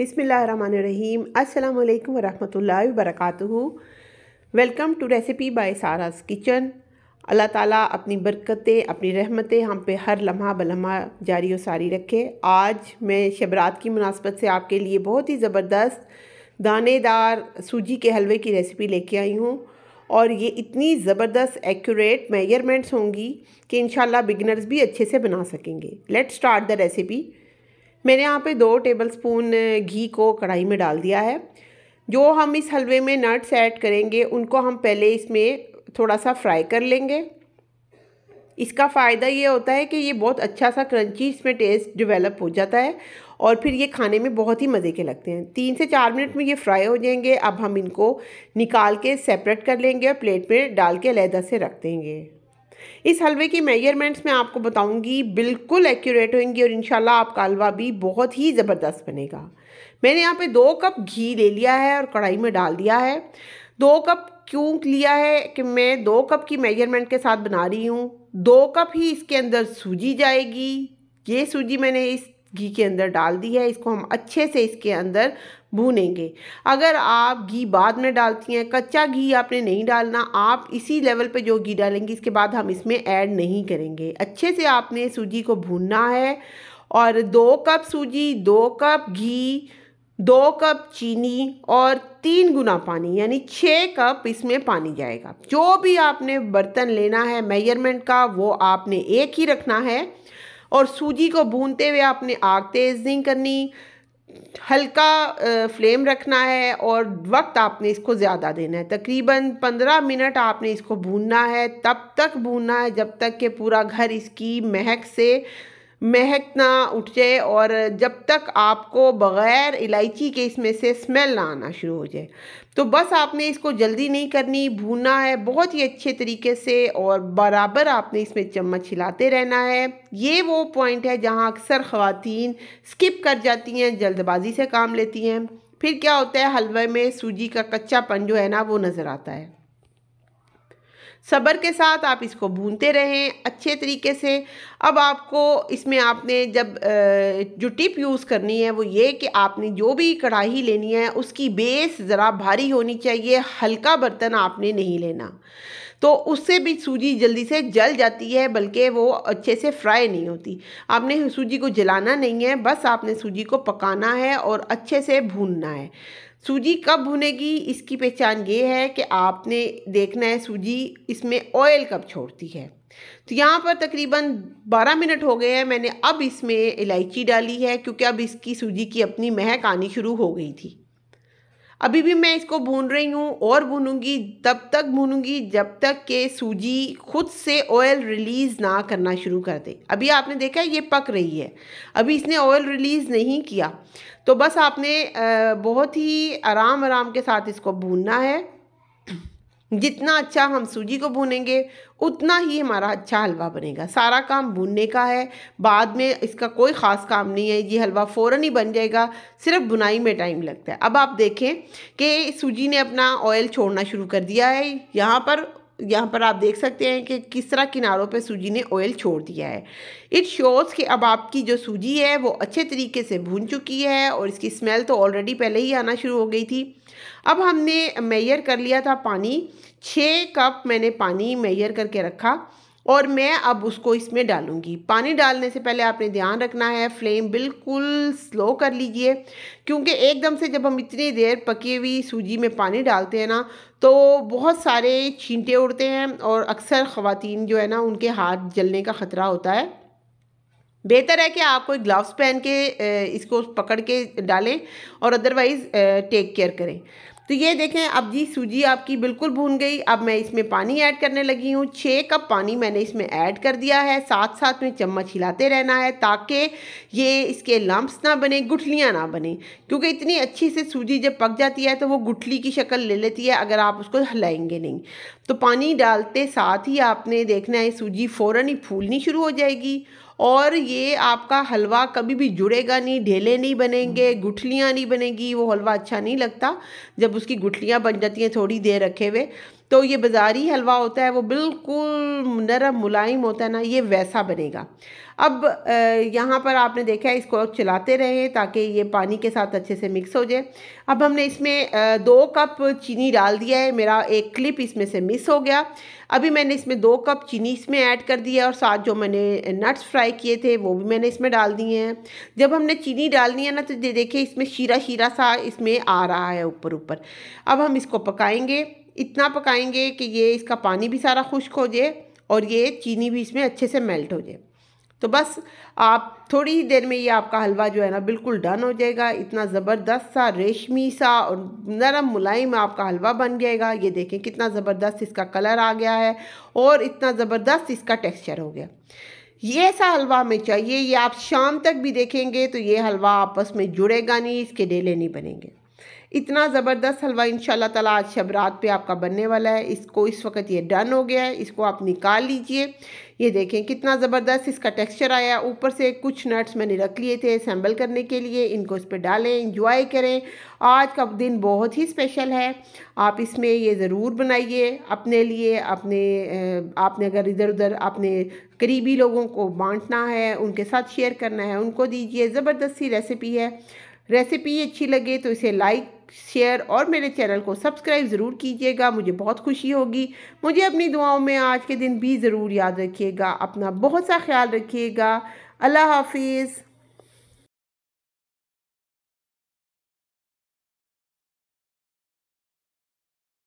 बिसमीम् अल्लाम वरहमल वरक welcome to recipe by Sara's Kitchen Allah ताला अपनी बरकतें अपनी रहमतें हम पे हर लम्हा बलम्हा जारी और सारी रखे आज मैं शबरात की मुनासबत से आपके लिए बहुत ही ज़बरदस्त दानेदार सूजी के हलवे की रेसिपी लेके आई हूँ और ये इतनी ज़बरदस्त एक्यूरेट मेजरमेंट्स होंगी कि इन बिगनर्स भी अच्छे से बना सकेंगे लेट स्टार्ट द रेसिपी मैंने यहाँ पे दो टेबलस्पून घी को कढ़ाई में डाल दिया है जो हम इस हलवे में नट्स ऐड करेंगे उनको हम पहले इसमें थोड़ा सा फ्राई कर लेंगे इसका फ़ायदा ये होता है कि ये बहुत अच्छा सा क्रंची इसमें टेस्ट डेवलप हो जाता है और फिर ये खाने में बहुत ही मज़े के लगते हैं तीन से चार मिनट में ये फ्राई हो जाएंगे अब हम इनको निकाल के सेपरेट कर लेंगे और प्लेट में डाल के अलहदा से रख देंगे इस हलवे की मेजरमेंट्स मैं आपको बताऊंगी बिल्कुल एक्यूरेट होंगी और इनशाला आपका हलवा भी बहुत ही ज़बरदस्त बनेगा मैंने यहाँ पे दो कप घी ले लिया है और कढ़ाई में डाल दिया है दो कप क्यों लिया है कि मैं दो कप की मेजरमेंट के साथ बना रही हूँ दो कप ही इसके अंदर सूजी जाएगी ये सूजी मैंने इस घी के अंदर डाल दी है इसको हम अच्छे से इसके अंदर भूनेंगे अगर आप घी बाद में डालती हैं कच्चा घी आपने नहीं डालना आप इसी लेवल पे जो घी डालेंगे इसके बाद हम इसमें ऐड नहीं करेंगे अच्छे से आपने सूजी को भूनना है और दो कप सूजी दो कप घी दो कप चीनी और तीन गुना पानी यानी छः कप इसमें पानी जाएगा जो भी आपने बर्तन लेना है मेजरमेंट का वो आपने एक ही रखना है और सूजी को भूनते हुए आपने आग तेज़ नहीं करनी हल्का फ्लेम रखना है और वक्त आपने इसको ज़्यादा देना है तकरीबन पंद्रह मिनट आपने इसको भूनना है तब तक भूनना है जब तक कि पूरा घर इसकी महक से महक ना उठ जाए और जब तक आपको बग़ैर इलायची के इसमें से स्मेल ना आना शुरू हो जाए तो बस आपने इसको जल्दी नहीं करनी भूनना है बहुत ही अच्छे तरीके से और बराबर आपने इसमें चम्मच हिलाते रहना है ये वो पॉइंट है जहाँ अक्सर ख़वातीन स्किप कर जाती हैं जल्दबाजी से काम लेती हैं फिर क्या होता है हलवे में सूजी का कच्चापन जो है ना वो नज़र आता है सब्र के साथ आप इसको भूनते रहें अच्छे तरीके से अब आपको इसमें आपने जब जो टिप यूज़ करनी है वो ये कि आपने जो भी कढ़ाई लेनी है उसकी बेस ज़रा भारी होनी चाहिए हल्का बर्तन आपने नहीं लेना तो उससे भी सूजी जल्दी से जल जाती है बल्कि वो अच्छे से फ्राई नहीं होती आपने सूजी को जलाना नहीं है बस आपने सूजी को पकाना है और अच्छे से भूनना है सूजी कब भुनेगी इसकी पहचान ये है कि आपने देखना है सूजी इसमें ऑयल कब छोड़ती है तो यहाँ पर तकरीबन 12 मिनट हो गए हैं मैंने अब इसमें इलायची डाली है क्योंकि अब इसकी सूजी की अपनी महक आनी शुरू हो गई थी अभी भी मैं इसको भून रही हूँ और भूनूंगी तब तक भूनूंगी जब तक के सूजी खुद से ऑयल रिलीज़ ना करना शुरू कर दे अभी आपने देखा ये पक रही है अभी इसने ऑयल रिलीज़ नहीं किया तो बस आपने बहुत ही आराम आराम के साथ इसको भूनना है जितना अच्छा हम सूजी को भूनेंगे उतना ही हमारा अच्छा हलवा बनेगा सारा काम भूनने का है बाद में इसका कोई ख़ास काम नहीं है ये हलवा फ़ौर ही बन जाएगा सिर्फ बुनाई में टाइम लगता है अब आप देखें कि सूजी ने अपना ऑयल छोड़ना शुरू कर दिया है यहाँ पर यहाँ पर आप देख सकते हैं कि किस तरह किनारों पे सूजी ने ऑयल छोड़ दिया है इट शोज़ कि अब आपकी जो सूजी है वो अच्छे तरीके से भून चुकी है और इसकी स्मेल तो ऑलरेडी पहले ही आना शुरू हो गई थी अब हमने मेयर कर लिया था पानी छः कप मैंने पानी मेयर करके रखा और मैं अब उसको इसमें डालूंगी पानी डालने से पहले आपने ध्यान रखना है फ्लेम बिल्कुल स्लो कर लीजिए क्योंकि एकदम से जब हम इतनी देर पकी हुई सूजी में पानी डालते हैं ना तो बहुत सारे छींटे उड़ते हैं और अक्सर ख़वान जो है ना उनके हाथ जलने का ख़तरा होता है बेहतर है कि आप कोई ग्लव्स पहन के इसको पकड़ के डालें और अदरवाइज़ टेक केयर करें तो ये देखें अब जी सूजी आपकी बिल्कुल भून गई अब मैं इसमें पानी ऐड करने लगी हूँ छः कप पानी मैंने इसमें ऐड कर दिया है साथ साथ में चम्मच हिलाते रहना है ताकि ये इसके लम्ब्स ना बने गुठलियाँ ना बने क्योंकि इतनी अच्छी से सूजी जब पक जाती है तो वो गुठली की शक्ल ले लेती है अगर आप उसको हिलाएंगे नहीं तो पानी डालते साथ ही आपने देखना है सूजी फ़ौर ही फूलनी शुरू हो जाएगी और ये आपका हलवा कभी भी जुड़ेगा नहीं ढेले नहीं बनेंगे गुठलियाँ नहीं बनेंगी वो हलवा अच्छा नहीं लगता जब उसकी गुठलियाँ बन जाती हैं थोड़ी देर रखे हुए तो ये बाज़ारी हलवा होता है वो बिल्कुल नरम मुलायम होता है ना ये वैसा बनेगा अब यहाँ पर आपने देखा है इसको चलाते रहें ताकि ये पानी के साथ अच्छे से मिक्स हो जाए अब हमने इसमें दो कप चीनी डाल दिया है मेरा एक क्लिप इसमें से मिस हो गया अभी मैंने इसमें दो कप चीनी इसमें ऐड कर दिया और साथ जो मैंने नट्स फ्राई किए थे वो भी मैंने इसमें डाल दिए हैं जब हमने चीनी डालनी है ना तो देखिए इसमें शीरा शीरा सा इसमें आ रहा है ऊपर ऊपर अब हम इसको पकाएँगे इतना पकाएंगे कि ये इसका पानी भी सारा खुश्क हो जाए और ये चीनी भी इसमें अच्छे से मेल्ट हो जाए तो बस आप थोड़ी ही देर में ये आपका हलवा जो है ना बिल्कुल डन हो जाएगा इतना ज़बरदस्त सा रेशमी सा और नरम मुलायम आपका हलवा बन जाएगा ये देखें कितना ज़बरदस्त इसका कलर आ गया है और इतना ज़बरदस्त इसका टेक्सचर हो गया ये ऐसा हलवा हमें चाहिए ये आप शाम तक भी देखेंगे तो ये हलवा आपस में जुड़ेगा नहीं इसके डेले नहीं बनेंगे इतना ज़बरदस्त हलवा इन तला आज शब रात पे आपका बनने वाला है इसको इस वक्त ये डन हो गया है इसको आप निकाल लीजिए ये देखें कितना ज़बरदस्त इसका टेक्सचर आया ऊपर से कुछ नट्स मैंने रख लिए थे असम्बल करने के लिए इनको इस पर डालें इंजॉय करें आज का दिन बहुत ही स्पेशल है आप इसमें ये ज़रूर बनाइए अपने लिए अपने आपने अगर इधर उधर अपने करीबी लोगों को बांटना है उनके साथ शेयर करना है उनको दीजिए ज़बरदस्ती रेसिपी है रेसिपी अच्छी लगे तो इसे लाइक शेयर और मेरे चैनल को सब्सक्राइब ज़रूर कीजिएगा मुझे बहुत खुशी होगी मुझे अपनी दुआओं में आज के दिन भी ज़रूर याद रखिएगा अपना बहुत सा ख्याल रखिएगा अल्लाह हाफिज़